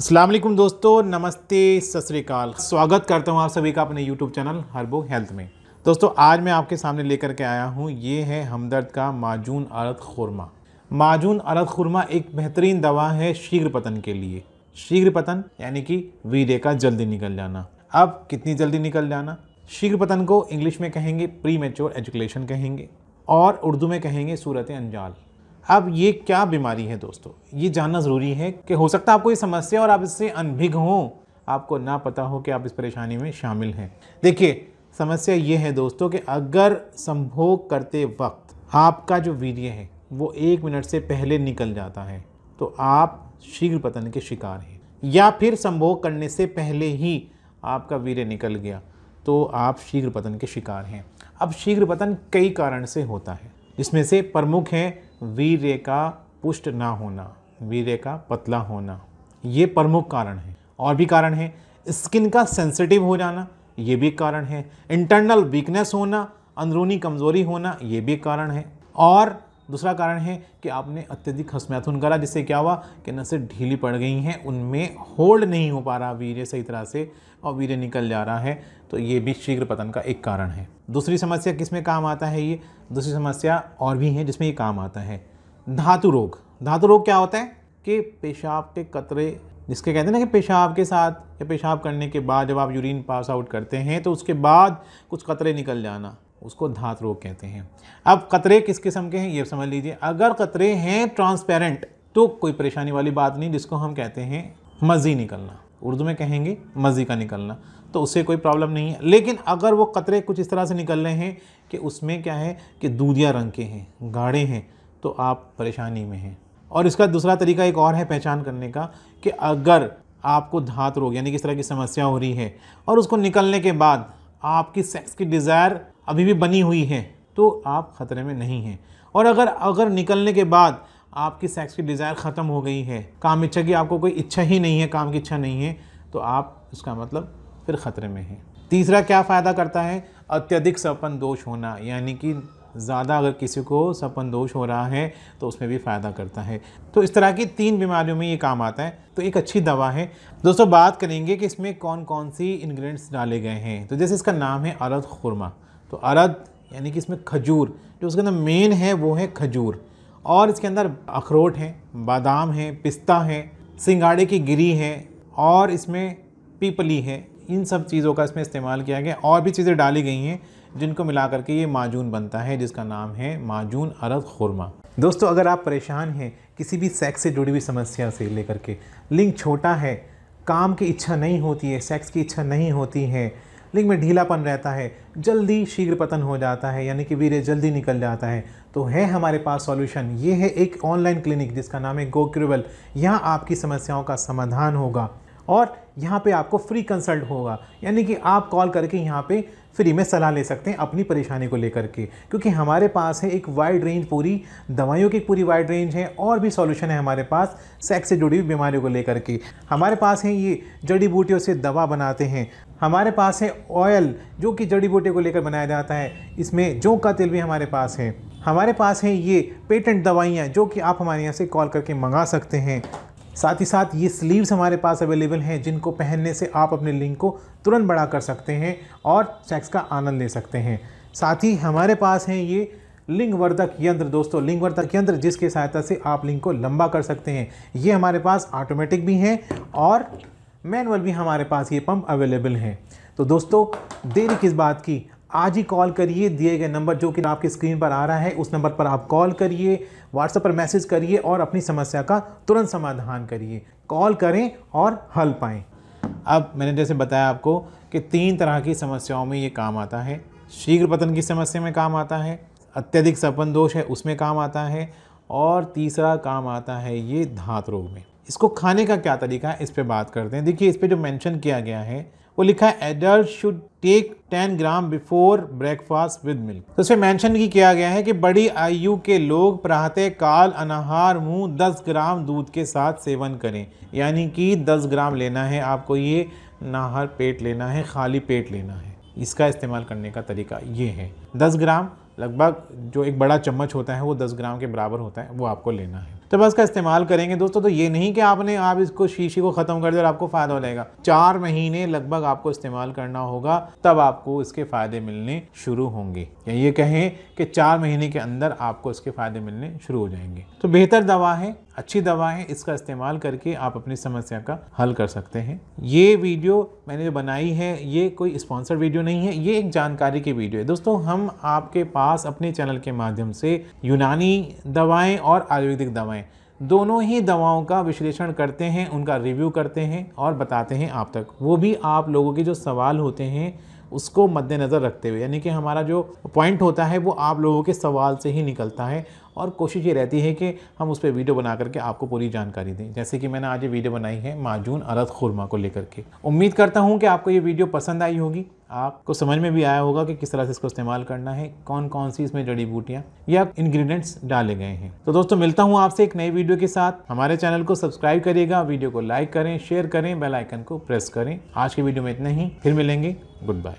असलम दोस्तों नमस्ते सतरीकाल स्वागत करता हूँ आप सभी का अपने YouTube चैनल हर्बो हेल्थ में दोस्तों आज मैं आपके सामने लेकर के आया हूँ ये है हमदर्द का माजून अरद खुरमा माजून अरद खुरमा एक बेहतरीन दवा है शीघ्र पतन के लिए शीघ्र पतन यानी कि वीरे का जल्दी निकल जाना अब कितनी जल्दी निकल जाना शीघ्र पतन को इंग्लिश में कहेंगे प्री मेच्योर एजुकेशन कहेंगे और उर्दू में कहेंगे सूरत अंजाल अब ये क्या बीमारी है दोस्तों ये जानना ज़रूरी है कि हो सकता है आपको ये समस्या और आप इससे अनभिघ हों आपको ना पता हो कि आप इस परेशानी में शामिल हैं देखिए समस्या ये है दोस्तों कि अगर संभोग करते वक्त आपका जो वीर्य है वो एक मिनट से पहले निकल जाता है तो आप शीघ्र पतन के शिकार हैं या फिर संभोग करने से पहले ही आपका वीर्य निकल गया तो आप शीघ्र पतन के शिकार हैं अब शीघ्र पतन कई कारण से होता है इसमें से प्रमुख हैं वीर्य का पुष्ट ना होना वीर्य का पतला होना ये प्रमुख कारण है और भी कारण है स्किन का सेंसिटिव हो जाना ये भी कारण है इंटरनल वीकनेस होना अंदरूनी कमज़ोरी होना ये भी कारण है और दूसरा कारण है कि आपने अत्यधिक हसमैथुन करा जिससे क्या हुआ कि नसें ढीली पड़ गई हैं उनमें होल्ड नहीं हो पा रहा वीर्य सही तरह से और वीर्य निकल जा रहा है तो ये भी शीघ्र पतन का एक कारण है दूसरी समस्या किस में काम आता है ये दूसरी समस्या और भी है जिसमें ये काम आता है धातु रोग धातु रोग क्या होता है कि पेशाब के कतरे जिसके कहते हैं ना कि पेशाब के साथ या पेशाब करने के बाद जब आप यूरिन पास आउट करते हैं तो उसके बाद कुछ कतरे निकल जाना उसको धात रोग कहते हैं अब कतरे किस किस्म के हैं ये समझ लीजिए अगर कतरे हैं ट्रांसपेरेंट तो कोई परेशानी वाली बात नहीं जिसको हम कहते हैं मज़ी निकलना उर्दू में कहेंगे मज़ी का निकलना तो उससे कोई प्रॉब्लम नहीं है लेकिन अगर वो कतरे कुछ इस तरह से निकल रहे हैं कि उसमें क्या है कि दूधिया रंग के हैं गाढ़े हैं तो आप परेशानी में हैं और इसका दूसरा तरीका एक और है पहचान करने का कि अगर आपको धात रोग यानी किस तरह की समस्या हो रही है और उसको निकलने के बाद आपकी सेक्स की डिज़ायर अभी भी बनी हुई है तो आप ख़तरे में नहीं हैं और अगर अगर निकलने के बाद आपकी सेक्स की डिज़ायर ख़त्म हो गई है काम इच्छा की आपको कोई इच्छा ही नहीं है काम की इच्छा नहीं है तो आप इसका मतलब फिर ख़तरे में हैं तीसरा क्या फ़ायदा करता है अत्यधिक सपन दोष होना यानी कि ज़्यादा अगर किसी को सपन दोष हो रहा है तो उसमें भी फ़ायदा करता है तो इस तरह की तीन बीमारियों में ये काम आता है तो एक अच्छी दवा है दोस्तों बात करेंगे कि इसमें कौन कौन सी इन्ग्रीडियंट्स डाले गए हैं तो जैसे इसका नाम है अरद खुरमा तो अरद यानी कि इसमें खजूर जो उसके अंदर मेन है वो है खजूर और इसके अंदर अखरोट हैं बादाम हैं पिस्ता हैं सिंगाड़े की गिरी है और इसमें पीपली है इन सब चीज़ों का इसमें इस्तेमाल किया गया और भी चीज़ें डाली गई हैं जिनको मिला करके ये माजून बनता है जिसका नाम है माजून अरद खुरमा दोस्तों अगर आप परेशान हैं किसी भी सेक्स से जुड़ी हुई समस्या से लेकर के लिंग छोटा है काम की इच्छा नहीं होती है सेक्स की इच्छा नहीं होती है लिंग में ढीलापन रहता है जल्दी शीघ्र पतन हो जाता है यानी कि वीर्य जल्दी निकल जाता है तो है हमारे पास सॉल्यूशन ये है एक ऑनलाइन क्लिनिक जिसका नाम है गोक्रिवल यहाँ आपकी समस्याओं का समाधान होगा और यहाँ पे आपको फ्री कंसल्ट होगा यानी कि आप कॉल करके यहाँ पे फ्री में सलाह ले सकते हैं अपनी परेशानी को लेकर के क्योंकि हमारे पास है एक वाइड रेंज पूरी दवाइयों की पूरी वाइड रेंज है और भी सॉल्यूशन है हमारे पास सेक्स से जुड़ी हुई बीमारियों को लेकर के हमारे पास है ये जड़ी बूटियों से दवा बनाते हैं हमारे पास है ऑयल जो कि जड़ी बूटियों को लेकर बनाया जाता है इसमें जों का तेल भी हमारे पास है हमारे पास हैं ये पेटेंट दवाइयाँ जो कि आप हमारे यहाँ से कॉल करके मंगा सकते हैं साथ ही साथ ये स्लीव्स हमारे पास अवेलेबल हैं जिनको पहनने से आप अपने लिंग को तुरंत बड़ा कर सकते हैं और सेक्स का आनंद ले सकते हैं साथ ही हमारे पास हैं ये लिंगवर्धक यंत्र दोस्तों लिंगवर्धक यंत्र जिसके सहायता से आप लिंग को लंबा कर सकते हैं ये हमारे पास ऑटोमेटिक भी हैं और मैनुअल भी हमारे पास ये पंप अवेलेबल हैं तो दोस्तों देरी किस बात की आज ही कॉल करिए दिए गए नंबर जो कि आपकी स्क्रीन पर आ रहा है उस नंबर पर आप कॉल करिए व्हाट्सएप पर मैसेज करिए और अपनी समस्या का तुरंत समाधान करिए कॉल करें और हल पाएँ अब मैंने जैसे बताया आपको कि तीन तरह की समस्याओं में ये काम आता है शीघ्र पतन की समस्या में काम आता है अत्यधिक सपन दोष है उसमें काम आता है और तीसरा काम आता है ये धात रोग में इसको खाने का क्या तरीका है इस पर बात करते हैं देखिए इस पर जो मेंशन किया गया है वो लिखा है adult should take 10 gram before breakfast with milk तो इसमें मेंशन की किया गया है कि बड़ी आयु के लोग प्रातः काल अनाहार मुँह 10 ग्राम दूध के साथ सेवन करें यानी कि 10 ग्राम लेना है आपको ये नाहर पेट लेना है खाली पेट लेना है इसका इस्तेमाल करने का तरीका ये है 10 ग्राम लगभग जो एक बड़ा चम्मच होता है वो 10 ग्राम के बराबर होता है वो आपको लेना है तो बस का इस्तेमाल करेंगे दोस्तों तो ये नहीं कि आपने आप इसको शीशी को ख़त्म कर दे और आपको फ़ायदा हो जाएगा चार महीने लगभग आपको इस्तेमाल करना होगा तब आपको इसके फ़ायदे मिलने शुरू होंगे या ये कहें कि चार महीने के अंदर आपको इसके फ़ायदे मिलने शुरू हो जाएंगे तो बेहतर दवा है अच्छी दवा है इसका इस्तेमाल करके आप अपनी समस्या का हल कर सकते हैं ये वीडियो मैंने जो बनाई है ये कोई स्पॉन्सर वीडियो नहीं है ये एक जानकारी की वीडियो है दोस्तों हम आपके पास अपने चैनल के माध्यम से यूनानी दवाएं और आयुर्वेदिक दवाएं दोनों ही दवाओं का विश्लेषण करते हैं उनका रिव्यू करते हैं और बताते हैं आप तक वो भी आप लोगों के जो सवाल होते हैं उसको मद्देनज़र रखते हुए यानी कि हमारा जो पॉइंट होता है वो आप लोगों के सवाल से ही निकलता है और कोशिश ये रहती है कि हम उस पर वीडियो बना करके आपको पूरी जानकारी दें जैसे कि मैंने आज ये वीडियो बनाई है माजून अरद खुरमा को लेकर के उम्मीद करता हूँ कि आपको ये वीडियो पसंद आई होगी आपको समझ में भी आया होगा कि किस तरह से इसको इस्तेमाल करना है कौन कौन सी इसमें जड़ी बूटियाँ या इंग्रेडिएंट्स डाले गए हैं तो दोस्तों मिलता हूँ आपसे एक नई वीडियो के साथ हमारे चैनल को सब्सक्राइब करिएगा वीडियो को लाइक करें शेयर करें बेल आइकन को प्रेस करें आज के वीडियो में इतना ही फिर मिलेंगे गुड बाय